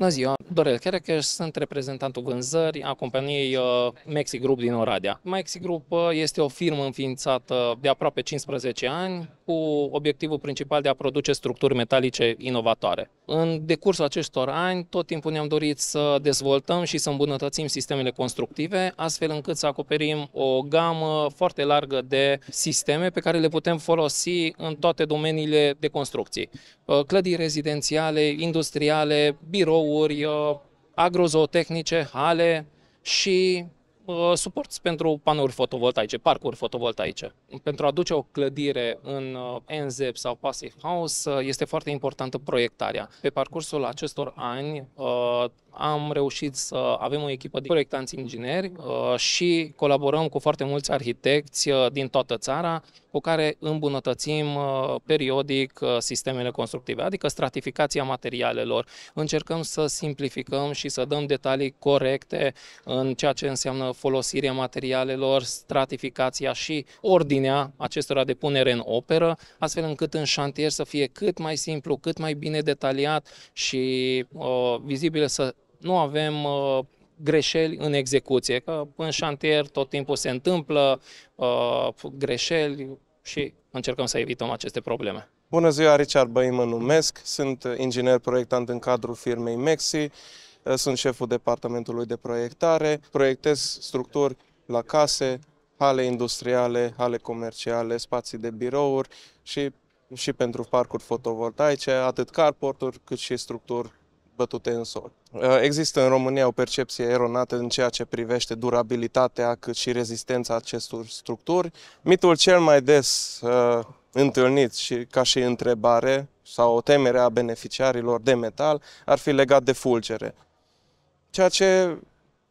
un azioni. Dorel Cherecheș, sunt reprezentantul vânzării a companiei uh, Mexi Group din Oradea. Mexi Group uh, este o firmă înființată de aproape 15 ani cu obiectivul principal de a produce structuri metalice inovatoare. În decursul acestor ani, tot timpul ne-am dorit să dezvoltăm și să îmbunătățim sistemele constructive, astfel încât să acoperim o gamă foarte largă de sisteme pe care le putem folosi în toate domeniile de construcții. Uh, clădiri rezidențiale, industriale, birouri, Uh, agrozootehnice, hale și uh, suport pentru panouri fotovoltaice, parcuri fotovoltaice. Pentru a duce o clădire în uh, NZEP sau Passive House este foarte importantă proiectarea. Pe parcursul acestor ani am reușit să avem o echipă de proiectanți ingineri uh, și colaborăm cu foarte mulți arhitecți uh, din toată țara cu care îmbunătățim uh, periodic sistemele constructive, adică stratificația materialelor. Încercăm să simplificăm și să dăm detalii corecte în ceea ce înseamnă folosirea materialelor, stratificația și ordinea acestora de punere în operă, astfel încât în șantier să fie cât mai simplu, cât mai bine detaliat și uh, vizibile să nu avem uh, greșeli în execuție, că în șantier tot timpul se întâmplă uh, greșeli și încercăm să evităm aceste probleme. Bună ziua, Richard Băi mă numesc, sunt inginer proiectant în cadrul firmei Mexi, uh, sunt șeful departamentului de proiectare, proiectez structuri la case, hale industriale, hale comerciale, spații de birouri și, și pentru parcuri fotovoltaice, atât carporturi cât și structuri bătute în sol. Uh, există în România o percepție eronată în ceea ce privește durabilitatea cât și rezistența acestor structuri. Mitul cel mai des uh, întâlnit și ca și întrebare sau o temere a beneficiarilor de metal ar fi legat de fulgere. Ceea ce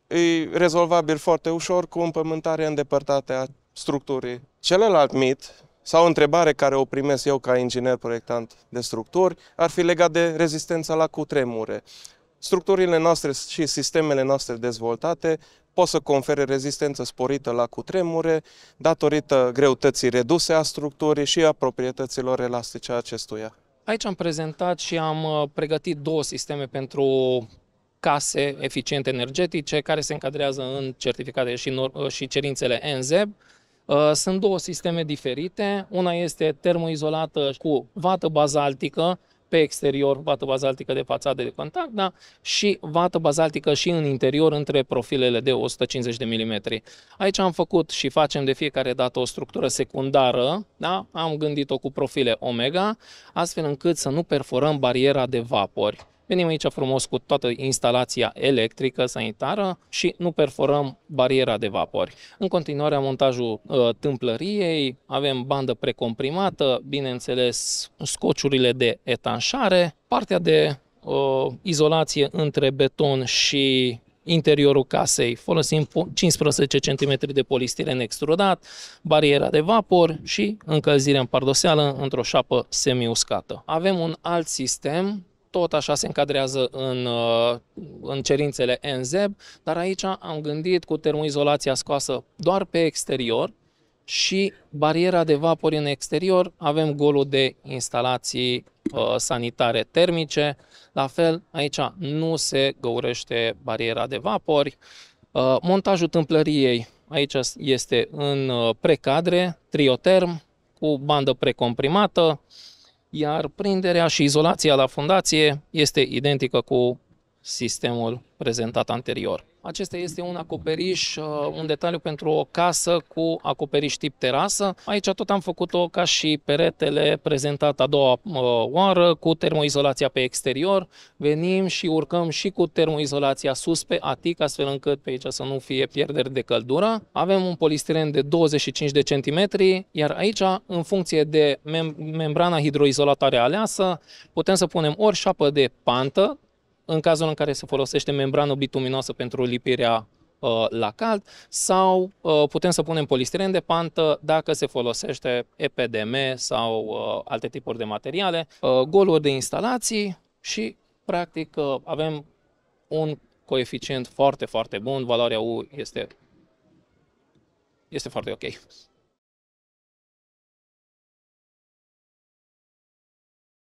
e rezolvabil foarte ușor cu împământarea îndepărtată a structurii. Celălalt mit sau o întrebare care o primesc eu ca inginer proiectant de structuri ar fi legat de rezistența la cutremure. Structurile noastre și sistemele noastre dezvoltate pot să confere rezistență sporită la cutremure datorită greutății reduse a structurii și a proprietăților elastice a acestuia. Aici am prezentat și am uh, pregătit două sisteme pentru case eficiente energetice care se încadrează în certificate și, uh, și cerințele NZEB Uh, sunt două sisteme diferite. Una este termoizolată cu vată bazaltică pe exterior, vată bazaltică de fațadă de contact, da? și vată bazaltică și în interior între profilele de 150 de mm. Aici am făcut și facem de fiecare dată o structură secundară, da? am gândit-o cu profile omega, astfel încât să nu perforăm bariera de vapori. Venim aici frumos cu toată instalația electrică sanitară și nu perforăm bariera de vapori. În continuare, montajul uh, tâmplăriei, avem bandă precomprimată, bineînțeles, scociurile de etanșare, partea de uh, izolație între beton și interiorul casei, folosim 15 cm de polistiren extrudat, bariera de vapor și încălzire în pardoseală într-o șapă semi-uscată. Avem un alt sistem tot așa se încadrează în, uh, în cerințele NZ, dar aici am gândit cu termoizolația scoasă doar pe exterior și bariera de vapori în exterior, avem golul de instalații uh, sanitare termice, la fel aici nu se găurește bariera de vapori, uh, montajul tâmplăriei aici este în uh, precadre, trioterm, cu bandă precomprimată, iar prinderea și izolația la fundație este identică cu sistemul prezentat anterior. Acesta este un acoperiș, uh, un detaliu pentru o casă cu acoperiș tip terasă. Aici tot am făcut-o ca și peretele prezentat a doua uh, oară cu termoizolația pe exterior. Venim și urcăm și cu termoizolația sus pe atic, astfel încât pe aici să nu fie pierderi de căldură. Avem un polistiren de 25 de centimetri, iar aici, în funcție de mem- membrana hidroizolatoare aleasă, putem să punem ori șapă de pantă, în cazul în care se folosește membrană bituminoasă pentru lipirea uh, la cald sau uh, putem să punem polistiren de pantă dacă se folosește EPDM sau uh, alte tipuri de materiale, uh, goluri de instalații și practic uh, avem un coeficient foarte, foarte bun, valoarea U este, este foarte ok.